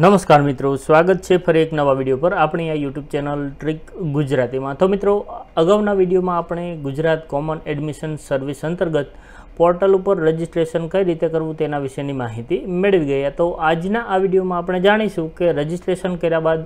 નમસ્કાર મિત્રો સ્વાગત છે ફરી એક નવા વિડીયો પર આપણી આ યુટ્યુબ ચેનલ ટ્રીક ગુજરાતીમાં તો મિત્રો અગાઉના વિડીયોમાં આપણે ગુજરાત કોમન એડમિશન સર્વિસ અંતર્ગત પોર્ટલ ઉપર રજિસ્ટ્રેશન કઈ રીતે કરવું તેના વિશેની માહિતી મેળવી ગયા તો આજના આ વિડીયોમાં આપણે જાણીશું કે રજિસ્ટ્રેશન કર્યા બાદ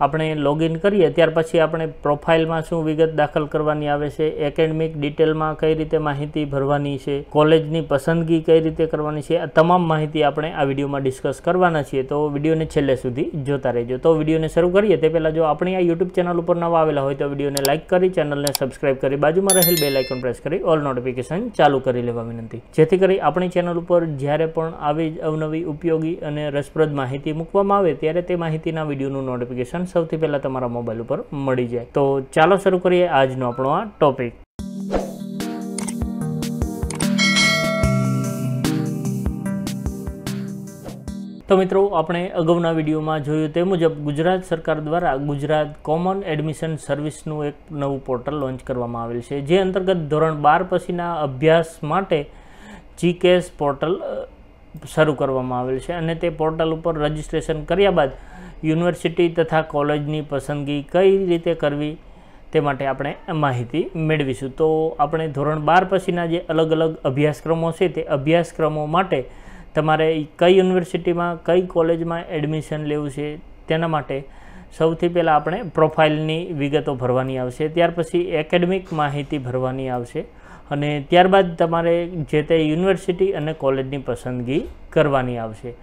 આપણે લોગિન કરીએ ત્યાર પછી આપણે પ્રોફાઇલમાં શું વિગત દાખલ કરવાની આવે છે એકેડેમિક ડિટેલમાં કઈ રીતે માહિતી ભરવાની છે કોલેજની પસંદગી કઈ રીતે કરવાની છે આ તમામ માહિતી આપણે આ વિડીયોમાં ડિસ્કસ કરવાના છીએ તો વિડીયોને છેલ્લે સુધી જોતા રહેજો તો વિડીયોને શરૂ કરીએ તે પહેલાં જો આપણી આ યુટ્યુબ ચેનલ ઉપર નવા આવેલા હોય તો વિડીયોને લાઇક કરી ચેનલને સબસ્ક્રાઇબ કરી બાજુમાં રહેલ બે લાઇકન પ્રેસ કરી ઓલ નોટિફિકેશન ચાલુ કરી લેવા વિનંતી જેથી કરી આપણી ચેનલ ઉપર જ્યારે પણ આવી જ અવનવી ઉપયોગી અને રસપ્રદ માહિતી મૂકવામાં આવે ત્યારે તે માહિતીના વિડીયોનું નોટિફિકેશન સૌથી પહેલાં તમારા મોબાઈલ ઉપર મળી જાય તો ચાલો શરૂ કરીએ આજનો આપણો આ ટોપિક તો મિત્રો આપણે અગાઉના વિડીયોમાં જોયું તે મુજબ ગુજરાત સરકાર દ્વારા ગુજરાત કોમન એડમિશન સર્વિસનું એક નવું પોર્ટલ લોન્ચ કરવામાં આવેલ છે જે અંતર્ગત ધોરણ બાર પછીના અભ્યાસ માટે જીકેસ પોર્ટલ શરૂ કરવામાં આવેલ છે અને તે પોર્ટલ ઉપર રજિસ્ટ્રેશન કર્યા બાદ યુનિવર્સિટી તથા કોલેજની પસંદગી કઈ રીતે કરવી તે માટે આપણે માહિતી મેળવીશું તો આપણે ધોરણ બાર પછીના જે અલગ અલગ અભ્યાસક્રમો છે તે અભ્યાસક્રમો માટે તમારે કઈ યુનિવર્સિટીમાં કઈ કોલેજમાં એડમિશન લેવું છે તેના માટે સૌથી પહેલાં આપણે પ્રોફાઇલની વિગતો ભરવાની આવશે ત્યાર પછી એકેડમિક માહિતી ભરવાની આવશે અને ત્યારબાદ તમારે જે તે યુનિવર્સિટી અને કોલેજની પસંદગી કરવાની આવશે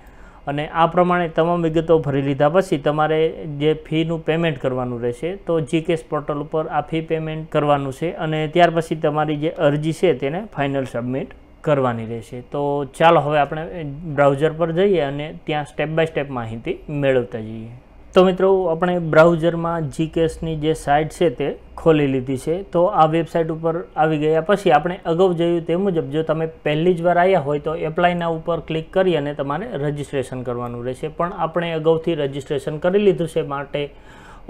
અને આ પ્રમાણે તમામ વિગતો ભરી લીધા પછી તમારે જે ફીનું પેમેન્ટ કરવાનું રહેશે તો જીકેસ પોર્ટલ ઉપર આ ફી પેમેન્ટ કરવાનું છે અને ત્યાર પછી તમારી જે અરજી છે તેને ફાઇનલ સબમિટ કરવાની રહેશે તો ચાલો હવે આપણે બ્રાઉઝર પર જઈએ અને ત્યાં સ્ટેપ બાય સ્ટેપ માહિતી મેળવતા જઈએ તો મિત્રો આપણે બ્રાઉઝરમાં જીકેસની જે સાઇટ છે તે ખોલી લીધી છે તો આ વેબસાઇટ ઉપર આવી ગયા પછી આપણે અગાઉ જોયું તે મુજબ જો તમે પહેલી જ વાર આવ્યા હોય તો એપ્લાયના ઉપર ક્લિક કરી અને તમારે રજિસ્ટ્રેશન કરવાનું રહેશે પણ આપણે અગાઉથી રજિસ્ટ્રેશન કરી લીધું છે માટે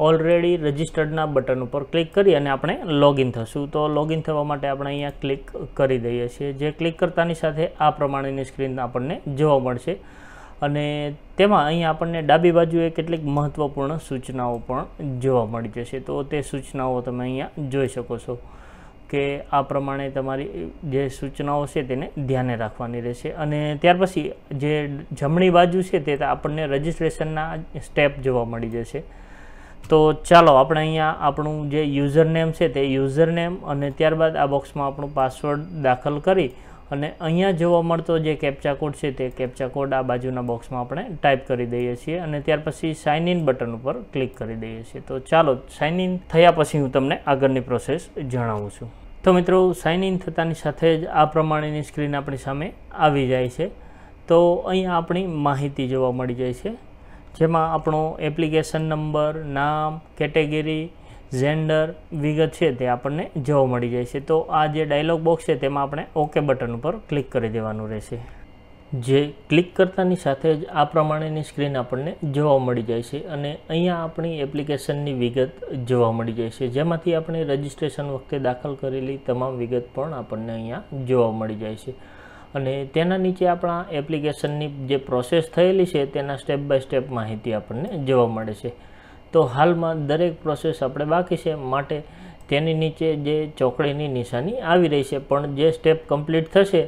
ઓલરેડી રજિસ્ટર્ડના બટન ઉપર ક્લિક કરી અને આપણે લોગિન થશું તો લોગિન થવા માટે આપણે અહીંયા ક્લિક કરી દઈએ છીએ જે ક્લિક કરતાની સાથે આ પ્રમાણેની સ્ક્રીન આપણને જોવા મળશે અને તેમાં અહીં આપણને ડાબી બાજુએ કેટલીક મહત્ત્વપૂર્ણ સૂચનાઓ પણ જોવા મળી જશે તો તે સૂચનાઓ તમે અહીંયા જોઈ શકો છો કે આ પ્રમાણે તમારી જે સૂચનાઓ છે તેને ધ્યાને રાખવાની રહેશે અને ત્યાર પછી જે જમણી બાજુ છે તે આપણને રજિસ્ટ્રેશનના સ્ટેપ જોવા મળી જશે તો ચાલો આપણે અહીંયા આપણું જે યુઝર નેમ છે તે યુઝર નેમ અને ત્યારબાદ આ બોક્સમાં આપણું પાસવર્ડ દાખલ કરી અને અહીંયા જોવા મળતો જે કેપ્ચા કોડ છે તે કેપ્ચા કોડ આ બાજુના બોક્સમાં આપણે ટાઈપ કરી દઈએ છીએ અને ત્યાર પછી સાઇન ઇન બટન ઉપર ક્લિક કરી દઈએ છીએ તો ચાલો સાઇન ઇન થયા પછી હું તમને આગળની પ્રોસેસ જણાવું છું તો મિત્રો સાઇન ઇન થતાની સાથે જ આ પ્રમાણેની સ્ક્રીન આપણી સામે આવી જાય છે તો અહીંયા આપણી માહિતી જોવા મળી જાય છે જેમાં આપણો એપ્લિકેશન નંબર નામ કેટેગરી ઝેન્ડર વિગત છે તે આપણને જોવા મળી જાય છે તો આ જે ડાયલોગ બોક્સ છે તેમાં આપણે ઓકે બટન ઉપર ક્લિક કરી દેવાનું રહેશે જે ક્લિક કરતાની સાથે જ આ પ્રમાણેની સ્ક્રીન આપણને જોવા મળી જાય છે અને અહીંયા આપણી એપ્લિકેશનની વિગત જોવા મળી જાય છે જેમાંથી આપણે રજિસ્ટ્રેશન વખતે દાખલ કરેલી તમામ વિગત પણ આપણને અહીંયા જોવા મળી જાય છે અને તેના નીચે આપણા એપ્લિકેશનની જે પ્રોસેસ થયેલી છે તેના સ્ટેપ બાય સ્ટેપ માહિતી આપણને જોવા મળે છે તો હાલમાં દરેક પ્રોસેસ આપણે બાકી છે માટે તેની નીચે જે ચોકડીની નિશાની આવી રહી છે પણ જે સ્ટેપ કમ્પ્લીટ થશે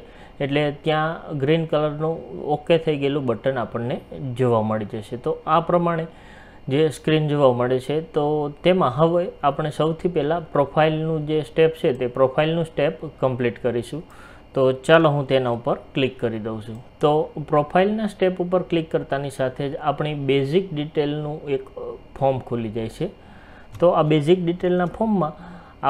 એટલે ત્યાં ગ્રીન કલરનું ઓકે થઈ ગયેલું બટન આપણને જોવા મળી જશે તો આ પ્રમાણે જે સ્ક્રીન જોવા મળે છે તો તેમાં હવે આપણે સૌથી પહેલાં પ્રોફાઇલનું જે સ્ટેપ છે તે પ્રોફાઇલનું સ્ટેપ કમ્પ્લીટ કરીશું તો ચાલો હું તેના ઉપર ક્લિક કરી દઉં છું તો પ્રોફાઇલના સ્ટેપ ઉપર ક્લિક કરતાની સાથે જ આપણી બેઝિક ડિટેલનું એક ફોર્મ ખુલી જાય છે તો આ બેઝિક ડિટેલના ફોર્મમાં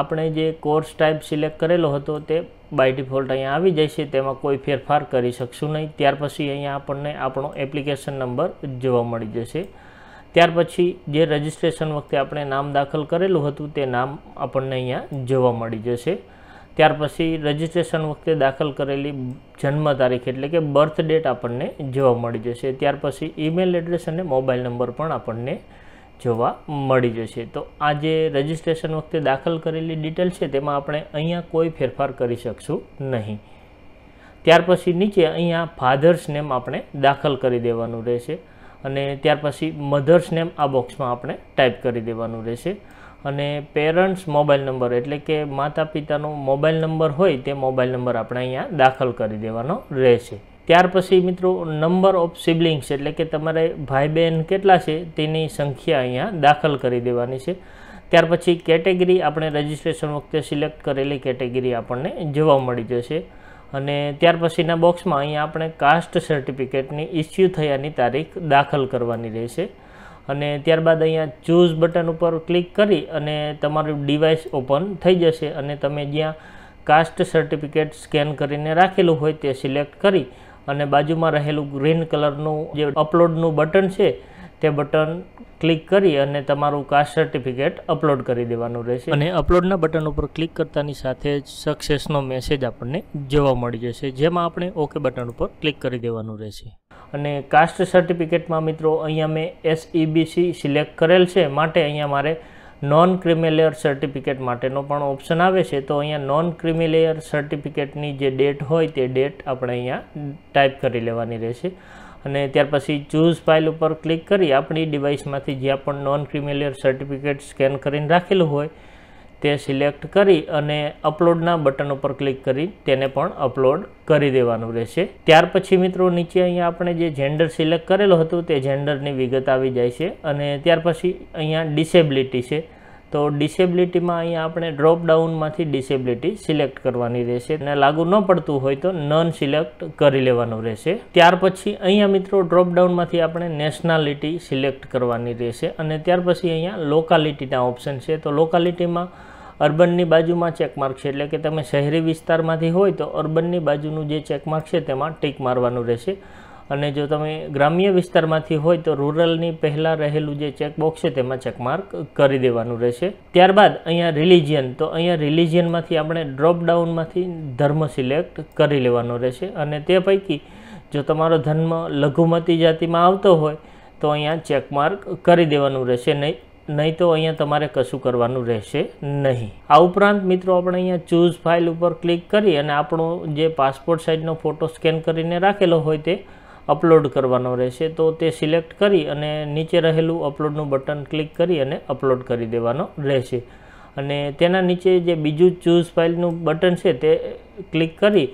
આપણે જે કોર્સ ટાઈપ સિલેક્ટ કરેલો હતો તે બાય ડિફોલ્ટ અહીંયા આવી જાય છે તેમાં કોઈ ફેરફાર કરી શકશું નહીં ત્યાર પછી અહીંયા આપણને આપણો એપ્લિકેશન નંબર જોવા મળી જશે ત્યાર પછી જે રજિસ્ટ્રેશન વખતે આપણે નામ દાખલ કરેલું હતું તે નામ આપણને અહીંયા જોવા મળી જશે ત્યાર પછી રજિસ્ટ્રેશન વખતે દાખલ કરેલી જન્મ તારીખ એટલે કે બર્થ ડેટ આપણને જોવા મળી જશે ત્યાર પછી ઈમેલ એડ્રેસ અને મોબાઈલ નંબર પણ આપણને જોવા મળી જશે તો આ જે રજિસ્ટ્રેશન વખતે દાખલ કરેલી ડિટેલ છે તેમાં આપણે અહીંયા કોઈ ફેરફાર કરી શકશું નહીં ત્યાર પછી નીચે અહીંયા ફાધર્સ નેમ આપણે દાખલ કરી દેવાનું રહેશે અને ત્યાર પછી મધર્સ નેમ આ બોક્સમાં આપણે ટાઈપ કરી દેવાનું રહેશે અને પેરેન્ટ્સ મોબાઈલ નંબર એટલે કે માતા પિતાનો મોબાઈલ નંબર હોય તે મોબાઈલ નંબર આપણે અહીંયા દાખલ કરી દેવાનો રહેશે ત્યાર પછી મિત્રો નંબર ઓફ સિબ્લિંગ્સ એટલે કે તમારે ભાઈ બહેન કેટલા છે તેની સંખ્યા અહીંયા દાખલ કરી દેવાની છે ત્યાર પછી કેટેગરી આપણે રજિસ્ટ્રેશન વખતે સિલેક્ટ કરેલી કેટેગરી આપણને જોવા મળી જશે અને ત્યાર પછીના બોક્સમાં અહીંયા આપણે કાસ્ટ સર્ટિફિકેટની ઇસ્યુ થયાની તારીખ દાખલ કરવાની રહેશે અને ત્યારબાદ અહીંયા ચૂઝ બટન ઉપર ક્લિક કરી અને તમારું ડિવાઇસ ઓપન થઈ જશે અને તમે જ્યાં કાસ્ટ સર્ટિફિકેટ સ્કેન કરીને રાખેલું હોય તે સિલેક્ટ કરી અને બાજુમાં રહેલું ગ્રીન કલરનું જે અપલોડનું બટન છે તે બટન ક્લિક કરી અને તમારું કાસ્ટ સર્ટિફિકેટ અપલોડ કરી દેવાનું રહેશે અને અપલોડના બટન ઉપર ક્લિક કરતાની સાથે જ સક્સેસનો મેસેજ આપણને જોવા મળી જશે જેમાં આપણે ઓકે બટન ઉપર ક્લિક કરી દેવાનું રહેશે અને કાસ્ટ સર્ટિફિકેટમાં મિત્રો અહીંયા મેં એસઈબીસી e સિલેક્ટ કરેલ છે માટે અહીંયા મારે નોન ક્રિમિલેયર સર્ટિફિકેટ માટેનો પણ ઓપ્શન આવે છે તો અહીંયા નોન ક્રિમિલેયર સર્ટિફિકેટની જે ડેટ હોય તે ડેટ આપણે અહીંયા ટાઈપ કરી લેવાની રહેશે અને ત્યાર પછી ચૂઝ ફાઇલ ઉપર ક્લિક કરી આપણી ડિવાઇસમાંથી જ્યાં પણ નોન ક્રિમિલિયર સર્ટિફિકેટ સ્કેન કરીને રાખેલું હોય તે સિલેક્ટ કરી અને અપલોડના બટન ઉપર ક્લિક કરી તેને પણ અપલોડ કરી દેવાનું રહેશે ત્યાર પછી મિત્રો નીચે અહીંયા આપણે જે જેન્ડર સિલેક્ટ કરેલો હતો તે જેન્ડરની વિગત આવી જાય છે અને ત્યાર પછી અહીંયા ડિસેબિલિટી છે તો ડિસેબિલિટીમાં અહીંયા આપણે ડ્રોપડાઉનમાંથી ડિસેબિલિટી સિલેક્ટ કરવાની રહેશે અને લાગુ ન પડતું હોય તો નન સિલેક્ટ કરી લેવાનું રહેશે ત્યાર પછી અહીંયા મિત્રો ડ્રોપડાઉનમાંથી આપણે નેશનાલિટી સિલેક્ટ કરવાની રહેશે અને ત્યાર પછી અહીંયા લોકાલિટીના ઓપ્શન છે તો લોકાલિટીમાં અર્બનની બાજુમાં ચેકમાર્ક છે એટલે કે તમે શહેરી વિસ્તારમાંથી હોય તો અર્બનની બાજુનું જે ચેકમાર્ક છે તેમાં ટીક મારવાનું રહેશે અને જો તમે ગ્રામ્ય વિસ્તારમાંથી હોય તો રૂરલની પહેલાં રહેલું જે ચેકબોક્સ છે તેમાં ચેકમાર્ક કરી દેવાનું રહેશે ત્યારબાદ અહીંયા રિલિજિયન તો અહીંયા રિલિજિયનમાંથી આપણે ડ્રોપડાઉનમાંથી ધર્મ સિલેક્ટ કરી લેવાનો રહેશે અને તે પૈકી જો તમારો ધર્મ લઘુમતી જાતિમાં આવતો હોય તો અહીંયા ચેકમાર્ક કરી દેવાનું રહેશે નહીં નહીં તો અહીંયા તમારે કશું કરવાનું રહેશે નહીં આ ઉપરાંત મિત્રો આપણે અહીંયા ચૂઝ ફાઇલ ઉપર ક્લિક કરી અને આપણો જે પાસપોર્ટ સાઇઝનો ફોટો સ્કેન કરીને રાખેલો હોય તે અપલોડ કરવાનો રહેશે તો તે સિલેક્ટ કરી અને નીચે રહેલું અપલોડનું બટન ક્લિક કરી અને અપલોડ કરી દેવાનો રહેશે અને તેના નીચે જે બીજું ચૂઝ ફાઇલનું બટન છે તે ક્લિક કરી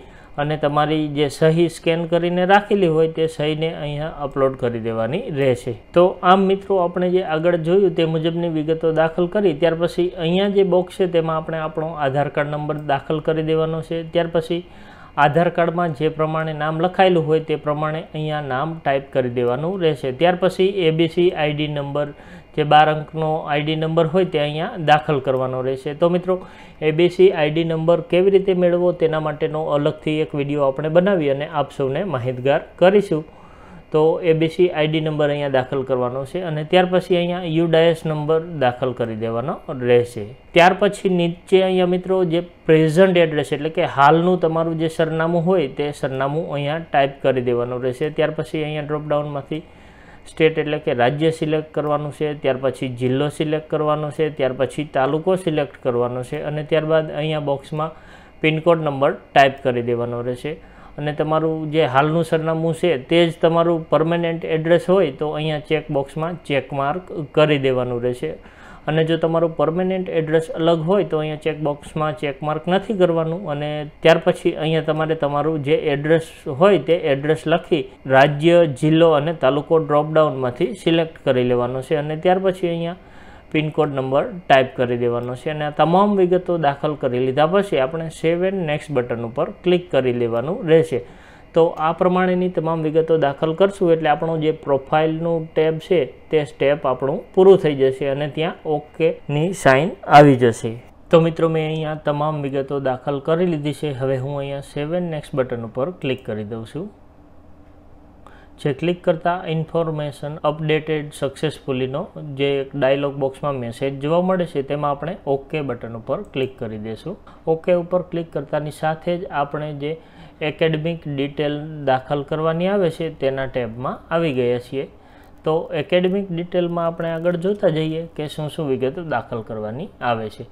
અને તમારી જે સહી સ્કેન કરીને રાખેલી હોય તે સહીને અહીંયા અપલોડ કરી દેવાની રહેશે તો આમ મિત્રો આપણે જે આગળ જોયું તે મુજબની વિગતો દાખલ કરી ત્યાર પછી અહીંયા જે બોક્સ છે તેમાં આપણે આપણો આધાર કાર્ડ નંબર દાખલ કરી દેવાનો છે ત્યાર પછી આધાર કાર્ડમાં જે પ્રમાણે નામ લખાયેલું હોય તે પ્રમાણે અહીંયા નામ ટાઈપ કરી દેવાનું રહેશે ત્યાર પછી એબીસી આઈડી નંબર જે બાર અંકનો આઈડી નંબર હોય તે અહીંયા દાખલ કરવાનો રહેશે તો મિત્રો એબીસી આઈડી નંબર કેવી રીતે મેળવવો તેના માટેનો અલગથી એક વિડીયો આપણે બનાવી અને આપ સૌને માહિતગાર કરીશું તો એબીસી આઈડી નંબર અહીંયા દાખલ કરવાનો છે અને ત્યાર પછી અહીંયા યુડાયસ નંબર દાખલ કરી દેવાનો રહેશે ત્યાર પછી નીચે અહીંયા મિત્રો જે પ્રેઝન્ટ એડ્રેસ એટલે કે હાલનું તમારું જે સરનામું હોય તે સરનામું અહીંયા ટાઈપ કરી દેવાનું રહેશે ત્યાર પછી અહીંયા ડ્રોપડાઉનમાંથી સ્ટેટ એટલે કે રાજ્ય સિલેક્ટ કરવાનું છે ત્યાર પછી જિલ્લો સિલેક્ટ કરવાનો છે ત્યાર પછી તાલુકો સિલેક્ટ કરવાનો છે અને ત્યારબાદ અહીંયા બોક્સમાં પિનકોડ નંબર ટાઈપ કરી દેવાનો રહેશે અને તમારું જે હાલનું સરનામું છે તે જ તમારું પરમેનન્ટ એડ્રેસ હોય તો અહીંયા ચેકબોક્સમાં ચેક માર્ક કરી દેવાનું રહેશે અને જો તમારું પરમેનન્ટ એડ્રેસ અલગ હોય તો અહીંયા ચેકબોક્સમાં ચેકમાર્ક નથી કરવાનું અને ત્યાર પછી અહીંયા તમારે તમારું જે એડ્રેસ હોય તે એડ્રેસ લખી રાજ્ય જિલ્લો અને તાલુકો ડ્રોપડાઉનમાંથી સિલેક્ટ કરી લેવાનો છે અને ત્યાર પછી અહીંયા પિનકોડ નંબર ટાઈપ કરી દેવાનો છે અને આ તમામ વિગતો દાખલ કરી લીધા પછી આપણે સેવ એન્ડ નેક્સ્ટ બટન ઉપર ક્લિક કરી લેવાનું રહેશે તો આ પ્રમાણેની તમામ વિગતો દાખલ કરશું એટલે આપણું જે પ્રોફાઇલનું ટેબ છે તે સ્ટેપ આપણું પૂરું થઈ જશે અને ત્યાં ઓકેની સાઇન આવી જશે તો મિત્રો મેં અહીંયા તમામ વિગતો દાખલ કરી લીધી છે હવે હું અહીંયા સેવન નેક્સ્ટ બટન ઉપર ક્લિક કરી દઉં છું જે ક્લિક કરતાં ઇન્ફોર્મેશન અપડેટેડ સક્સેસફુલીનો જે એક ડાયલોગ બોક્સમાં મેસેજ જોવા મળે છે તેમાં આપણે ઓકે બટન ઉપર ક્લિક કરી દઈશું ઓકે ઉપર ક્લિક કરતાની સાથે જ આપણે જે એકેડમિક ડિટેલ દાખલ કરવાની આવે છે તેના ટેબમાં આવી ગયા છીએ તો એકેડમિક ડિટેલમાં આપણે આગળ જોતા જઈએ કે શું શું વિગતો દાખલ કરવાની આવે છે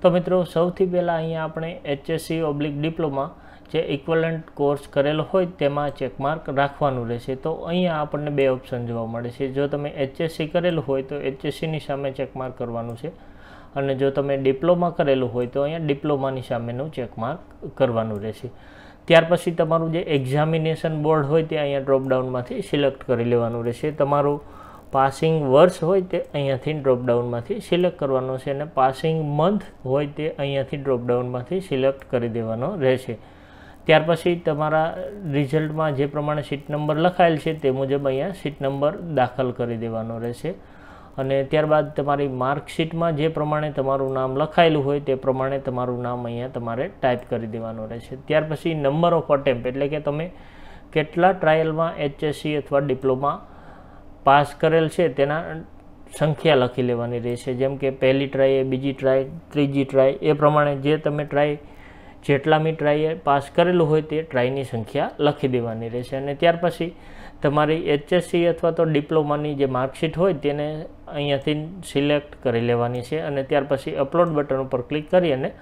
તો મિત્રો સૌથી પહેલાં અહીંયા આપણે એચએસસી ઓબ્લિક ડિપ્લોમા જે ઇક્વલન્ટ કોર્સ કરેલો હોય તેમાં ચેકમાર્ક રાખવાનું રહેશે તો અહીંયા આપણને બે ઓપ્શન જોવા મળે છે જો તમે એચએસસી કરેલું હોય તો એચએસસીની સામે ચેકમાર્ક કરવાનું છે અને જો તમે ડિપ્લોમા કરેલું હોય તો અહીંયા ડિપ્લોમાની સામેનું ચેકમાર્ક કરવાનું રહેશે ત્યાર પછી તમારું જે એક્ઝામિનેશન બોર્ડ હોય તે અહીંયા ડ્રોપડાઉનમાંથી સિલેક્ટ કરી લેવાનું રહેશે તમારું પાસિંગ વર્ષ હોય તે અહીંયાથી ડ્રોપડાઉનમાંથી સિલેક્ટ કરવાનું છે અને પાસિંગ મંથ હોય તે અહીંયાથી ડ્રોપડાઉનમાંથી સિલેક્ટ કરી દેવાનો રહેશે ત્યાર પછી તમારા રિઝલ્ટમાં જે પ્રમાણે સીટ નંબર લખાયેલ છે તે મુજબ અહીંયા સીટ નંબર દાખલ કરી દેવાનો રહેશે અને ત્યારબાદ તમારી માર્કશીટમાં જે પ્રમાણે તમારું નામ લખાયેલું હોય તે પ્રમાણે તમારું નામ અહીંયા તમારે ટાઈપ કરી દેવાનું રહેશે ત્યાર પછી નંબર ઓફ અટેમ્પ એટલે કે તમે કેટલા ટ્રાયલમાં એચએસસી અથવા ડિપ્લોમા પાસ કરેલ છે તેના સંખ્યા લખી લેવાની રહેશે જેમ કે પહેલી ટ્રાય બીજી ટ્રાય ત્રીજી ટ્રાય એ પ્રમાણે જે તમે ટ્રાય જેટલા મી ટ્રાય પાસ કરેલું હોય તે ટ્રાયની સંખ્યા લખી દેવાની રહેશે અને ત્યાર પછી તમારી એચએસસી અથવા તો ડિપ્લોમાની જે માર્કશીટ હોય તેને અહીંયાથી સિલેક્ટ કરી લેવાની છે અને ત્યાર પછી અપલોડ બટન ઉપર ક્લિક કરી અને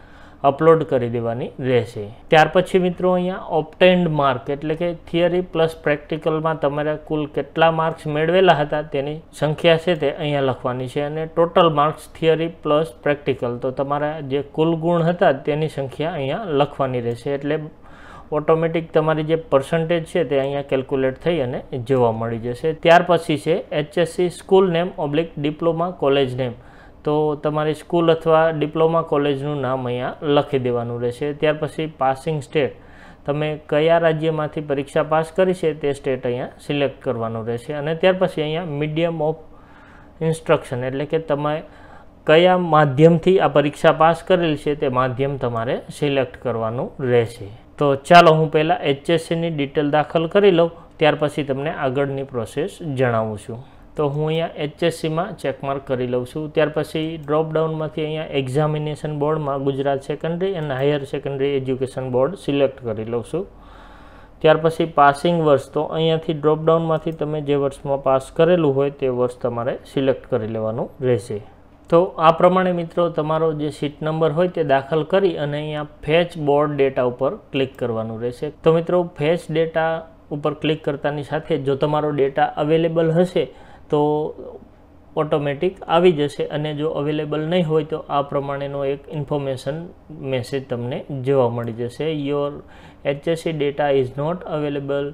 અપલોડ કરી દેવાની રહેશે ત્યાર પછી મિત્રો અહીંયા ઓપ્ટેન્ડ માર્ક એટલે કે થિયરી પ્લસ પ્રેક્ટિકલમાં તમારા કુલ કેટલા માર્ક્સ મેળવેલા હતા તેની સંખ્યા છે તે અહીંયા લખવાની છે અને total marks theory plus practical તો તમારા જે કુલ ગુણ હતા તેની સંખ્યા અહીંયા લખવાની રહેશે એટલે ઓટોમેટિક તમારી જે પર્સન્ટેજ છે તે અહીંયા કેલ્ક્યુલેટ થઈ અને જોવા મળી જશે ત્યાર પછી છે HSC school name oblique diploma college name તો તમારે સ્કૂલ અથવા ડિપ્લોમા કોલેજનું નામ અહીંયા લખી દેવાનું રહેશે ત્યાર પછી પાસિંગ સ્ટેટ તમે કયા રાજ્યમાંથી પરીક્ષા પાસ કરી છે તે સ્ટેટ અહીંયા સિલેક્ટ કરવાનું રહેશે અને ત્યાર પછી અહીંયા મીડિયમ ઓફ ઇન્સ્ટ્રક્શન એટલે કે તમે કયા માધ્યમથી આ પરીક્ષા પાસ કરેલી છે તે માધ્યમ તમારે સિલેક્ટ કરવાનું રહેશે તો ચાલો હું પહેલાં એચએસસીની ડિટેલ દાખલ કરી લઉં ત્યાર પછી તમને આગળની પ્રોસેસ જણાવું છું તો હું અહીંયા એચએસસીમાં ચેકમાર્ક કરી લઉં છું ત્યાર પછી ડ્રોપડાઉનમાંથી અહીંયા એક્ઝામિનેશન બોર્ડમાં ગુજરાત સેકન્ડરી અને higher secondary education board select કરી લઉં છું ત્યાર પછી પાસિંગ વર્ષ તો અહીંયાથી ડ્રોપડાઉનમાંથી તમે જે વર્ષમાં પાસ કરેલું હોય તે વર્ષ તમારે સિલેક્ટ કરી લેવાનું રહેશે તો આ પ્રમાણે મિત્રો તમારો જે સીટ નંબર હોય તે દાખલ કરી અને અહીંયા ફેચ બોર્ડ ડેટા ઉપર ક્લિક કરવાનું રહેશે તો મિત્રો ફેચ ડેટા ઉપર ક્લિક કરતાની સાથે જો તમારો ડેટા અવેલેબલ હશે તો ઓટોમેટિક આવી જશે અને જો અવેલેબલ નહીં હોય તો આ પ્રમાણેનો એક ઇન્ફોર્મેશન મેસેજ તમને જોવા મળી જશે your HSC data is not available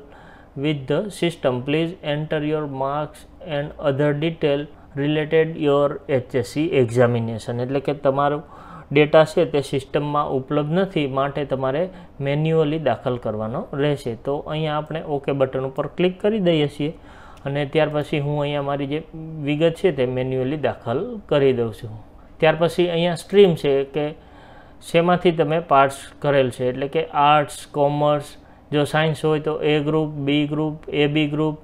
with the system please enter your marks and other detail related your HSC examination એટલે કે તમારો ડેટા છે તે સિસ્ટમમાં ઉપલબ્ધ નથી માટે તમારે મેન્યુઅલી દાખલ કરવાનો રહેશે તો અહીંયા આપણે ઓકે બટન ઉપર ક્લિક કરી દઈએ છીએ અને ત્યાર પછી હું અહીંયા મારી જે વિગત છે તે મેન્યુઅલી દાખલ કરી દઉં છું ત્યાર પછી અહીંયા સ્ટ્રીમ છે કે શેમાંથી તમે પાર્ટ્સ કરેલ છે એટલે કે આર્ટ્સ કોમર્સ જો સાયન્સ હોય તો A group B group A B group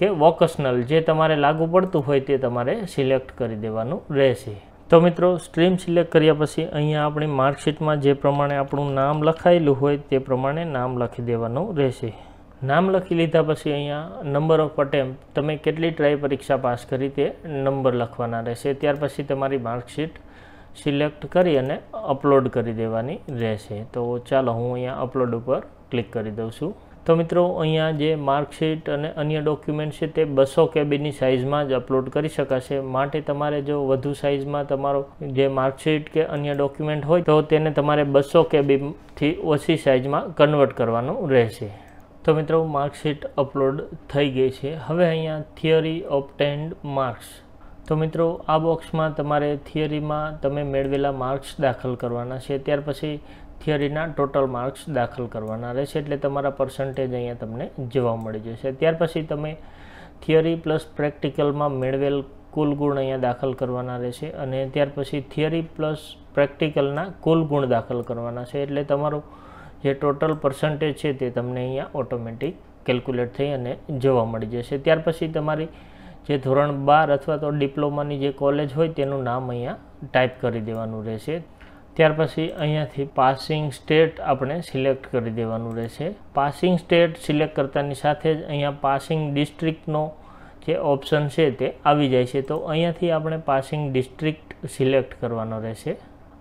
કે વોકેશનલ જે તમારે લાગુ પડતું હોય તે તમારે સિલેક્ટ કરી દેવાનું રહેશે તો મિત્રો સ્ટ્રીમ સિલેક્ટ કર્યા પછી અહીંયા આપણી માર્કશીટમાં જે પ્રમાણે આપણું નામ લખાયેલું હોય તે પ્રમાણે નામ લખી દેવાનું રહેશે નામ લખી લીધા પછી અહીંયા નંબર ઓફ અટેમ્પ તમે કેટલી ટ્રાય પરીક્ષા પાસ કરી તે નંબર લખવાના રહેશે ત્યાર પછી તમારી માર્કશીટ સિલેક્ટ કરી અને અપલોડ કરી દેવાની રહેશે તો ચાલો હું અહીંયા અપલોડ ઉપર ક્લિક કરી દઉં છું તો મિત્રો અહીંયા જે માર્કશીટ અને અન્ય ડોક્યુમેન્ટ છે તે બસો કેબીની સાઇઝમાં જ અપલોડ કરી શકાશે માટે તમારે જો વધુ સાઇઝમાં તમારો જે માર્કશીટ કે અન્ય ડોક્યુમેન્ટ હોય તો તેને તમારે બસો કેબીથી ઓછી સાઇઝમાં કન્વર્ટ કરવાનું રહેશે તો મિત્રો માર્કશીટ અપલોડ થઈ ગઈ છે હવે અહીંયા થિયરી ઓપટેન્ડ માર્ક્સ તો મિત્રો આ બોક્સમાં તમારે થિયરીમાં તમે મેળવેલા માર્ક્સ દાખલ કરવાના છે ત્યાર પછી થિયરીના ટોટલ માર્ક્સ દાખલ કરવાના રહેશે એટલે તમારા પર્સન્ટેજ અહીંયા તમને જોવા મળી જશે ત્યાર પછી તમે થિયરી પ્લસ પ્રેક્ટિકલમાં મેળવેલ કુલ ગુણ અહીંયા દાખલ કરવાના રહેશે અને ત્યાર પછી થિયરી પ્લસ પ્રેક્ટિકલના કુલ ગુણ દાખલ કરવાના છે એટલે તમારું જે ટોટલ પર્સન્ટેજ છે તે તમને અહીંયા ઓટોમેટિક કેલ્ક્યુલેટ થઈ અને જોવા મળી જશે ત્યાર પછી તમારી જે ધોરણ બાર અથવા તો ડિપ્લોમાની જે કોલેજ હોય તેનું નામ અહીંયા ટાઈપ કરી દેવાનું રહેશે ત્યાર પછી અહીંયાથી પાસિંગ સ્ટેટ આપણે સિલેક્ટ કરી દેવાનું રહેશે પાસિંગ સ્ટેટ સિલેક્ટ કરતાની સાથે જ અહીંયા પાસિંગ ડિસ્ટ્રિક્ટનો જે ઓપ્શન છે તે આવી જાય છે તો અહીંયાથી આપણે પાસિંગ ડિસ્ટ્રિક્ટ સિલેક્ટ કરવાનો રહેશે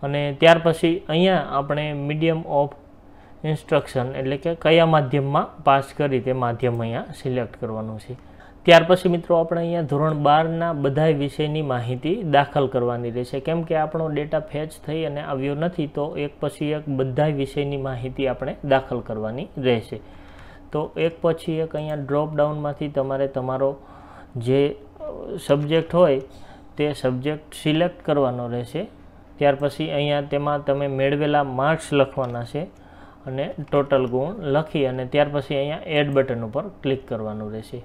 અને ત્યાર પછી અહીંયા આપણે મીડિયમ ઓફ ઇન્સ્ટ્રક્શન એટલે કે કયા માધ્યમમાં પાસ કરી તે માધ્યમ અહીંયા સિલેક્ટ કરવાનું છે ત્યાર પછી મિત્રો આપણે અહીંયા ધોરણ બારના બધા વિષયની માહિતી દાખલ કરવાની રહેશે કેમ કે આપણો ડેટા ફેચ થઈ અને આવ્યો નથી તો એક પછી એક બધા વિષયની માહિતી આપણે દાખલ કરવાની રહેશે તો એક પછી એક અહીંયા ડ્રોપડાઉનમાંથી તમારે તમારો જે સબ્જેક્ટ હોય તે સબ્જેક્ટ સિલેક્ટ કરવાનો રહેશે ત્યાર પછી અહીંયા તેમાં તમે મેળવેલા માર્ક્સ લખવાના છે અને ટોટલ ગુણ લખી અને ત્યાર પછી અહીંયા એડ બટન ઉપર ક્લિક કરવાનું રહેશે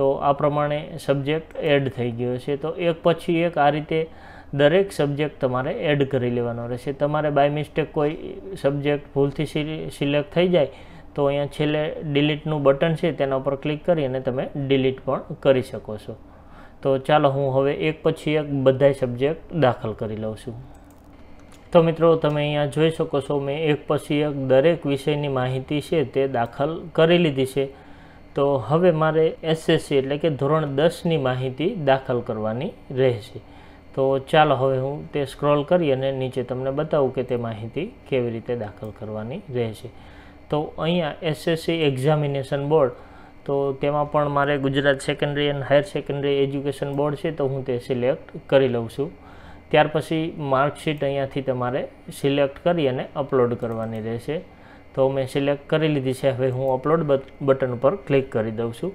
તો આ પ્રમાણે સબ્જેક્ટ એડ થઈ ગયો છે તો એક પછી એક આ રીતે દરેક સબ્જેક્ટ તમારે એડ કરી લેવાનો રહેશે તમારે બાય મિસ્ટેક કોઈ સબ્જેક્ટ ભૂલથી સિલેક્ટ થઈ જાય તો અહીંયા છેલ્લે ડિલીટનું બટન છે તેના ઉપર ક્લિક કરી અને તમે ડિલીટ પણ કરી શકો છો તો ચાલો હું હવે એક પછી એક બધાય સબ્જેક્ટ દાખલ કરી લઉં છું તો મિત્રો તમે અહીંયા જોઈ શકો છો મેં એક પછી એક દરેક વિષયની માહિતી છે તે દાખલ કરી લીધી છે તો હવે મારે એસએસસી એટલે કે ધોરણ દસની માહિતી દાખલ કરવાની રહેશે તો ચાલો હવે હું તે સ્ક્રોલ કરી અને નીચે તમને બતાવું કે તે માહિતી કેવી રીતે દાખલ કરવાની રહેશે તો અહીંયા એસએસસી એક્ઝામિનેશન બોર્ડ તો તેમાં પણ મારે Gujarat secondary and higher secondary education board છે તો હું તે સિલેક્ટ કરી લઉં છું ત્યાર પછી માર્કશીટ અહીંયાથી તમારે સિલેક્ટ કરી અને અપલોડ કરવાની રહેશે તો મેં સિલેક્ટ કરી લીધી છે હવે હું અપલોડ બટન પર ક્લિક કરી દઉં છું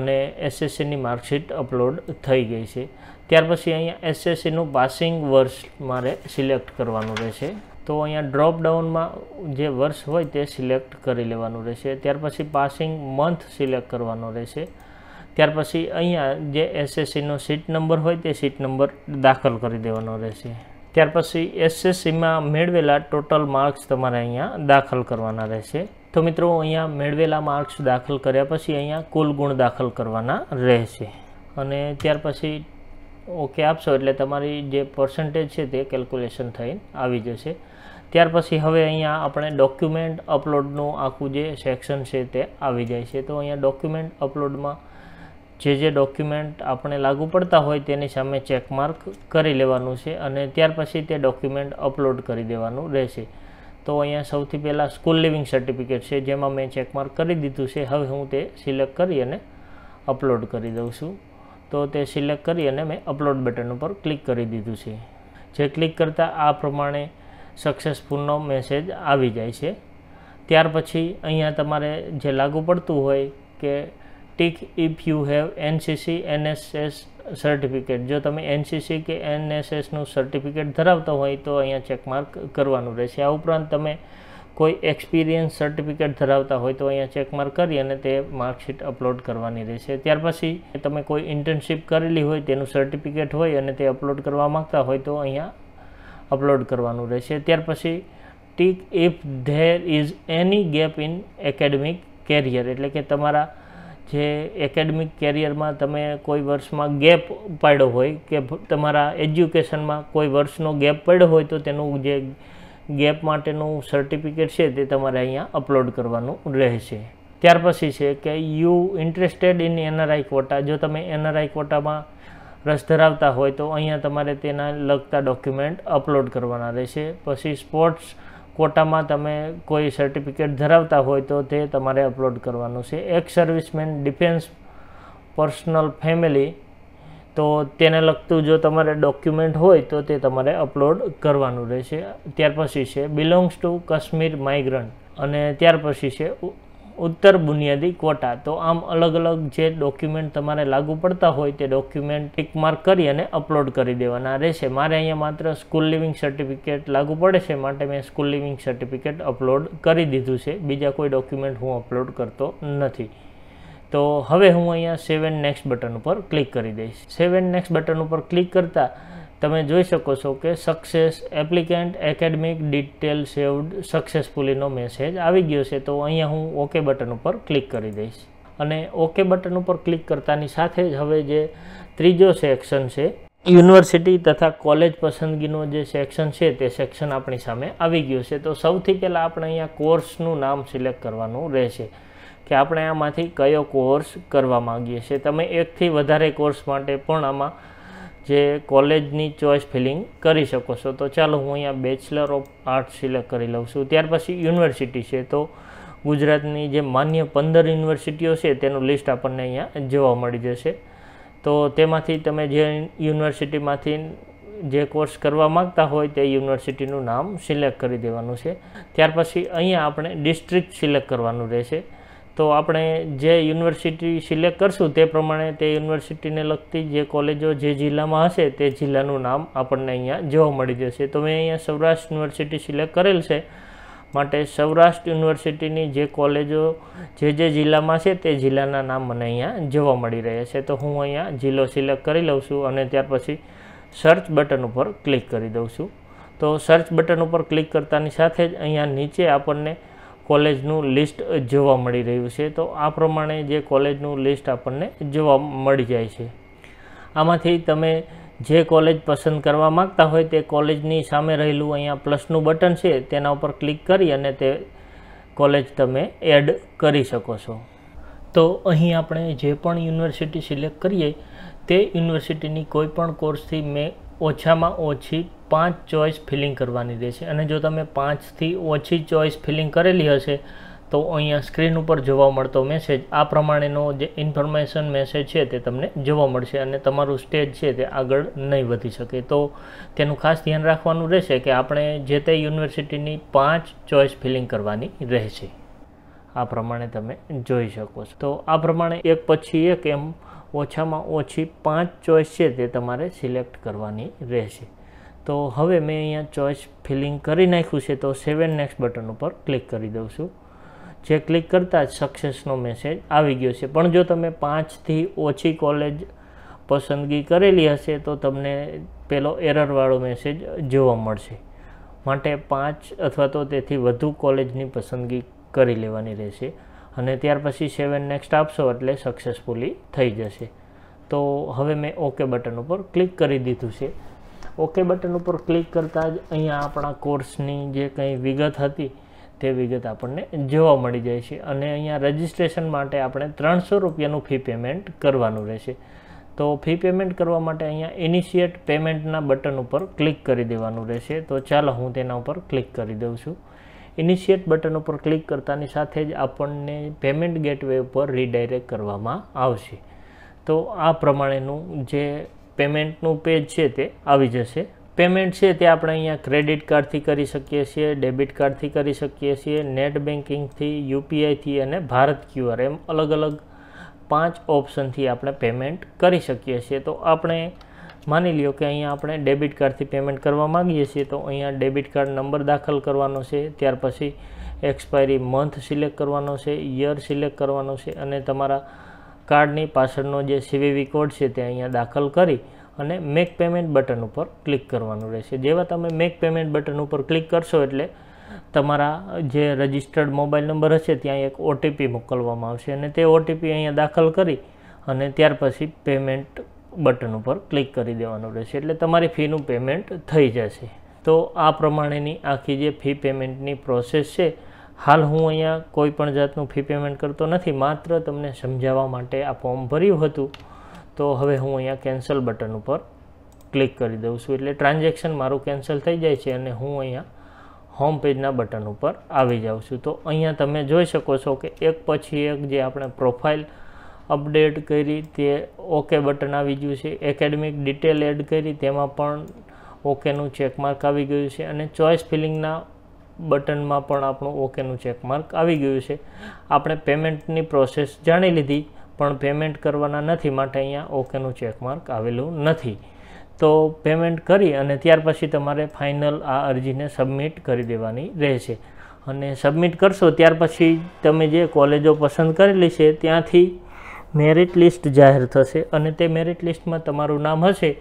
અને એસએસસીની માર્કશીટ અપલોડ થઈ ગઈ છે ત્યાર પછી અહીંયા એસએસસીનું પાસિંગ વર્ષ મારે સિલેક્ટ કરવાનું રહેશે તો અહીંયા ડ્રોપ ડાઉનમાં જે વર્ષ હોય તે સિલેક્ટ કરી લેવાનું રહેશે ત્યાર પછી પાસિંગ મંથ સિલેક્ટ કરવાનો રહેશે ત્યાર પછી અહીંયા જે એસએસસીનો સીટ નંબર હોય તે સીટ નંબર દાખલ કરી દેવાનો રહેશે ત્યાર પછી એસએસસીમાં મેળવેલા ટોટલ માર્ક્સ તમારે અહીંયા દાખલ કરવાના રહેશે તો મિત્રો અહીંયા મેળવેલા માર્ક્સ દાખલ કર્યા પછી અહીંયા કુલ ગુણ દાખલ કરવાના રહેશે અને ત્યાર પછી ઓકે આપશો એટલે તમારી જે પર્સન્ટેજ છે તે કેલ્ક્યુલેશન થઈને આવી જશે ત્યાર પછી હવે અહીંયા આપણે ડોક્યુમેન્ટ અપલોડનું આખું જે સેક્શન છે તે આવી જાય છે તો અહીંયા ડોક્યુમેન્ટ અપલોડમાં જે જે ડોક્યુમેન્ટ આપણે લાગુ પડતા હોય તેની સામે ચેકમાર્ક કરી લેવાનું છે અને ત્યાર પછી તે ડોક્યુમેન્ટ અપલોડ કરી દેવાનું રહેશે તો અહીંયા સૌથી પહેલાં સ્કૂલ લિવિંગ સર્ટિફિકેટ છે જેમાં મેં ચેકમાર્ક કરી દીધું છે હવે હું તે સિલેક્ટ કરી અને અપલોડ કરી દઉં છું તો તે સિલેક્ટ કરી અને મેં અપલોડ બટન ઉપર ક્લિક કરી દીધું છે જે ક્લિક કરતાં આ પ્રમાણે સક્સેસફુલનો મેસેજ આવી જાય છે ત્યાર પછી અહીંયા તમારે જે લાગુ પડતું હોય કે tick if you have NCC NSS certificate જો તમે એનસીસી કે એનએસએસનું સર્ટિફિકેટ ધરાવતા હોય તો અહીંયા ચેકમાર્ક કરવાનું રહેશે આ ઉપરાંત તમે કોઈ એક્સપિરિયન્સ સર્ટિફિકેટ ધરાવતા હોય તો અહીંયા ચેકમાર્ક કરી અને તે માર્કશીટ અપલોડ કરવાની રહેશે ત્યાર પછી તમે કોઈ ઇન્ટર્નશીપ કરેલી હોય તેનું સર્ટિફિકેટ હોય અને તે અપલોડ કરવા માગતા હોય તો અહીંયા અપલોડ કરવાનું રહેશે ત્યાર પછી tick if there is any gap in academic career એટલે કે તમારા જે એકેડમિક કેરિયરમાં તમે કોઈ વર્ષમાં ગેપ પાડ્યો હોય કે તમારા એજ્યુકેશનમાં કોઈ વર્ષનો ગેપ પડ્યો હોય તો તેનું જે ગેપ માટેનું સર્ટિફિકેટ છે તે તમારે અહીંયા અપલોડ કરવાનું રહેશે ત્યાર પછી છે કે you interested in NRI quota જો તમે એનઆરઆઈ કોટામાં રસ ધરાવતા હોય તો અહીંયા તમારે તેના લગતા ડોક્યુમેન્ટ અપલોડ કરવાના રહેશે પછી સ્પોર્ટ્સ કોટામાં તમે કોઈ સર્ટિફિકેટ ધરાવતા હોય તો તે તમારે અપલોડ કરવાનું છે એક સર્વિસમેન ડિફેન્સ પર્સનલ ફેમિલી તો તેને લગતું જો તમારે ડોક્યુમેન્ટ હોય તો તે તમારે અપલોડ કરવાનું રહેશે ત્યાર પછી છે બિલોંગ્સ ટુ કાશ્મીર માઇગ્રન્ટ અને ત્યાર પછી છે ઉત્તર બુનિયાદી કોટા તો આમ અલગ અલગ જે ડોક્યુમેન્ટ તમારે લાગુ પડતા હોય તે ડોક્યુમેન્ટ ટિક માર્ક કરી અને અપલોડ કરી દેવાના રહેશે મારે અહીંયા માત્ર સ્કૂલ લિવિંગ સર્ટિફિકેટ લાગુ પડે છે માટે મેં સ્કૂલ લિવિંગ સર્ટિફિકેટ અપલોડ કરી દીધું છે બીજા કોઈ ડોક્યુમેન્ટ હું અપલોડ કરતો નથી તો હવે હું અહીંયા સેવ નેક્સ્ટ બટન ઉપર ક્લિક કરી દઈશ સેવ નેક્સ્ટ બટન ઉપર ક્લિક કરતાં તમે જોઈ શકો છો કે success applicant academic detail saved સક્સેસફુલીનો મેસેજ આવી ગયો છે તો અહીંયા હું ઓકે બટન ઉપર ક્લિક કરી દઈશ અને ઓકે બટન ઉપર ક્લિક કરતાની સાથે જ હવે જે ત્રીજો સેક્શન છે યુનિવર્સિટી તથા કોલેજ પસંદગીનો જે સેક્શન છે તે સેક્શન આપણી સામે આવી ગયું છે તો સૌથી પહેલાં આપણે અહીંયા કોર્સનું નામ સિલેક્ટ કરવાનું રહેશે કે આપણે આમાંથી કયો કોર્સ કરવા માગીએ છીએ તમે એકથી વધારે કોર્સ માટે પણ આમાં જે કોલેજની ચોઈસ ફિલિંગ કરી શકો છો તો ચાલો હું અહીંયા બેચલર ઓફ આર્ટ સિલેક્ટ કરી લઉં છું ત્યાર પછી યુનિવર્સિટી છે તો ગુજરાતની જે માન્ય પંદર યુનિવર્સિટીઓ છે તેનું લિસ્ટ આપણને અહીંયા જોવા મળી જશે તો તેમાંથી તમે જે યુનિવર્સિટીમાંથી જે કોર્સ કરવા માગતા હોય તે યુનિવર્સિટીનું નામ સિલેક્ટ કરી દેવાનું છે ત્યાર પછી અહીંયા આપણે ડિસ્ટ્રિક્ટ સિલેક્ટ કરવાનું રહેશે તો આપણે જે યુનિવર્સિટી સિલેક્ટ કરશું તે પ્રમાણે તે યુનિવર્સિટીને લગતી જે કોલેજો જે જિલ્લામાં હશે તે જિલ્લાનું નામ આપણને અહીંયા જોવા મળી જશે તો મેં અહીંયા સૌરાષ્ટ્ર યુનિવર્સિટી સિલેક્ટ કરેલ છે માટે સૌરાષ્ટ્ર યુનિવર્સિટીની જે કોલેજો જે જે જિલ્લામાં છે તે જિલ્લાના નામ મને અહીંયા જોવા મળી રહ્યા છે તો હું અહીંયા જિલ્લો સિલેક્ટ કરી લઉં છું અને ત્યાર પછી સર્ચ બટન ઉપર ક્લિક કરી દઉં છું તો સર્ચ બટન ઉપર ક્લિક કરતાની સાથે જ અહીંયા નીચે આપણને કોલેજનું લિસ્ટ જોવા મળી રહ્યું છે તો આ પ્રમાણે જે કોલેજનું લિસ્ટ આપણને જોવા મળી જાય છે આમાંથી તમે જે કોલેજ પસંદ કરવા માગતા હોય તે કોલેજની સામે રહેલું અહીંયા પ્લસનું બટન છે તેના ઉપર ક્લિક કરી અને તે કોલેજ તમે એડ કરી શકો છો તો અહીં આપણે જે પણ યુનિવર્સિટી સિલેક્ટ કરીએ તે યુનિવર્સિટીની કોઈપણ કોર્સથી મેં ઓછામાં ઓછી પાંચ ચોઈસ ફિલિંગ કરવાની રહેશે અને જો તમે પાંચથી ઓછી ચોઈસ ફિલિંગ કરેલી હશે તો અહીંયા સ્ક્રીન ઉપર જોવા મળતો મેસેજ આ પ્રમાણેનો જે ઇન્ફોર્મેશન મેસેજ છે તે તમને જોવા મળશે અને તમારું સ્ટેજ છે તે આગળ નહીં વધી શકે તો તેનું ખાસ ધ્યાન રાખવાનું રહેશે કે આપણે જે તે યુનિવર્સિટીની પાંચ ચોઈસ ફિલિંગ કરવાની રહેશે આ પ્રમાણે તમે જોઈ શકો છો તો આ પ્રમાણે એક પછી એક એમ ઓછામાં ઓછી પાંચ ચોઈસ છે તે તમારે સિલેક્ટ કરવાની રહેશે તો હવે મેં અહીંયા ચોઈસ ફિલિંગ કરી નાખ્યું છે તો સેવન નેક્સ્ટ બટન ઉપર ક્લિક કરી દઉં છું જે ક્લિક કરતાં જ સક્સેસનો મેસેજ આવી ગયો છે પણ જો તમે પાંચથી ઓછી કોલેજ પસંદગી કરેલી હશે તો તમને પેલો એરરવાળો મેસેજ જોવા મળશે માટે પાંચ અથવા તો તેથી વધુ કોલેજની પસંદગી કરી લેવાની રહેશે અને ત્યાર પછી સેવન નેક્સ્ટ આપશો એટલે સક્સેસફુલી થઈ જશે તો હવે મેં ઓકે બટન ઉપર ક્લિક કરી દીધું છે ઓકે બટન ઉપર ક્લિક કરતાં જ અહીંયા આપણા કોર્સની જે કંઈ વિગત હતી તે વિગત આપણને જોવા મળી જાય છે અને અહીંયા રજિસ્ટ્રેશન માટે આપણે ત્રણસો રૂપિયાનું ફી પેમેન્ટ કરવાનું રહેશે તો ફી પેમેન્ટ કરવા માટે અહીંયા ઇનિશિયેટ પેમેન્ટના બટન ઉપર ક્લિક કરી દેવાનું રહેશે તો ચાલો હું તેના ઉપર ક્લિક કરી દઉં છું ઇનિશિયેટ બટન ઉપર ક્લિક કરતાની સાથે જ આપણને પેમેન્ટ ગેટવે ઉપર રીડાયરેક્ટ કરવામાં આવશે તો આ પ્રમાણેનું જે પેમેન્ટનું પેજ છે તે આવી જશે પેમેન્ટ છે તે આપણે અહીંયા ક્રેડિટ કાર્ડથી કરી શકીએ છીએ ડેબિટ કાર્ડથી કરી શકીએ છીએ નેટ બેન્કિંગથી યુપીઆઈથી અને ભારત ક્યુઆર એમ અલગ અલગ પાંચ ઓપ્શનથી આપણે પેમેન્ટ કરી શકીએ છીએ તો આપણે માની લ્યો કે અહીંયા આપણે ડેબિટ કાર્ડથી પેમેન્ટ કરવા માગીએ છીએ તો અહીંયા ડેબિટ કાર્ડ નંબર દાખલ કરવાનો છે ત્યાર પછી એક્સપાયરી મંથ સિલેક્ટ કરવાનો છે યર સિલેક્ટ કરવાનો છે અને તમારા કાર્ડની પાછળનો જે સીવીવી કોડ છે તે અહીંયા દાખલ કરી અને મેક પેમેન્ટ બટન ઉપર ક્લિક કરવાનું રહેશે જેવા તમે મેક પેમેન્ટ બટન ઉપર ક્લિક કરશો એટલે તમારા જે રજિસ્ટર્ડ મોબાઈલ નંબર હશે ત્યાં એક ઓટીપી મોકલવામાં આવશે અને તે ઓટીપી અહીંયા દાખલ કરી અને ત્યાર પછી પેમેન્ટ બટન ઉપર ક્લિક કરી દેવાનું રહેશે એટલે તમારી ફીનું પેમેન્ટ થઈ જશે તો આ પ્રમાણેની આખી જે ફી પેમેન્ટની પ્રોસેસ છે હાલ હું અહીંયા કોઈ પણ જાતનું ફી પેમેન્ટ કરતો નથી માત્ર તમને સમજાવવા માટે આ ફોર્મ ભર્યું હતું તો હવે હું અહીંયા કેન્સલ બટન ઉપર ક્લિક કરી દઉં છું એટલે ટ્રાન્ઝેક્શન મારું કેન્સલ થઈ જાય છે અને હું અહીંયા હોમ પેજના બટન ઉપર આવી જાઉં છું તો અહીંયા તમે જોઈ શકો છો કે એક પછી એક જે આપણે પ્રોફાઇલ અપડેટ કરી તે ઓકે બટન આવી ગયું છે એકેડમિક ડિટેલ એડ કરી તેમાં પણ ઓકેનું ચેકમાર્ક આવી ગયું છે અને ચોઇસ ફિલિંગના બટનમાં પણ આપણું ઓકેનું ચેકમાર્ક આવી ગયું છે આપણે પેમેન્ટની પ્રોસેસ જાણી લીધી પણ પેમેન્ટ કરવાના નથી માટે અહીંયા ઓકેનું ચેકમાર્ક આવેલું નથી તો પેમેન્ટ કરી અને ત્યાર પછી તમારે ફાઇનલ આ અરજીને સબમિટ કરી દેવાની રહેશે અને સબમિટ કરશો ત્યાર પછી તમે જે કોલેજો પસંદ કરેલી છે ત્યાંથી મેરિટ લિસ્ટ જાહેર થશે અને તે મેરિટ લિસ્ટમાં તમારું નામ હશે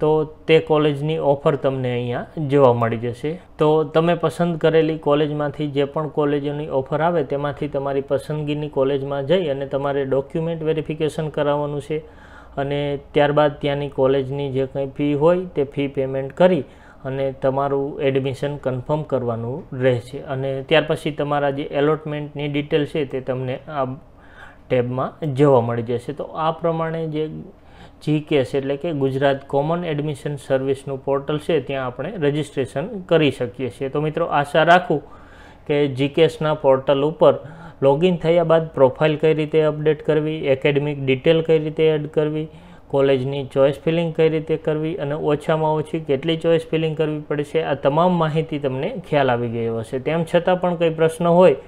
તો તે કોલેજની ઓફર તમને અહીંયા જોવા મળી જશે તો તમે પસંદ કરેલી કોલેજમાંથી જે પણ કોલેજોની ઓફર આવે તેમાંથી તમારી પસંદગીની કોલેજમાં જઈ અને તમારે ડોક્યુમેન્ટ વેરિફિકેશન કરાવવાનું છે અને ત્યારબાદ ત્યાંની કોલેજની જે કંઈ ફી હોય તે ફી પેમેન્ટ કરી અને તમારું એડમિશન કન્ફર્મ કરવાનું રહેશે અને ત્યાર પછી તમારા જે એલોટમેન્ટની ડિટેલ છે તે તમને આ ટેબમાં જોવા મળી જશે તો આ પ્રમાણે જે જીકેસ એટલે કે ગુજરાત કોમન એડમિશન સર્વિસનું પોર્ટલ છે ત્યાં આપણે રજિસ્ટ્રેશન કરી શકીએ છીએ તો મિત્રો આશા રાખું કે જીકેસના પોર્ટલ ઉપર લોગિન થયા બાદ પ્રોફાઇલ કઈ રીતે અપડેટ કરવી એકેડેમિક ડિટેલ કઈ રીતે એડ કરવી કોલેજની ચોઇસ ફિલિંગ કઈ રીતે કરવી અને ઓછામાં ઓછી કેટલી ચોઇસ ફિલિંગ કરવી પડશે આ તમામ માહિતી તમને ખ્યાલ આવી ગયો હશે તેમ છતાં પણ કંઈ પ્રશ્ન હોય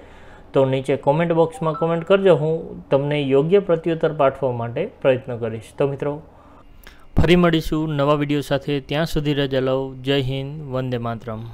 તો નીચે કોમેન્ટ બોક્સમાં કોમેન્ટ કરજો હું તમને યોગ્ય પ્રત્યુત્તર પાઠવા માટે પ્રયત્ન કરીશ તો મિત્રો ફરી મળીશું નવા વિડીયો સાથે ત્યાં સુધી રજા લઉં જય હિન્દ વંદે માતરમ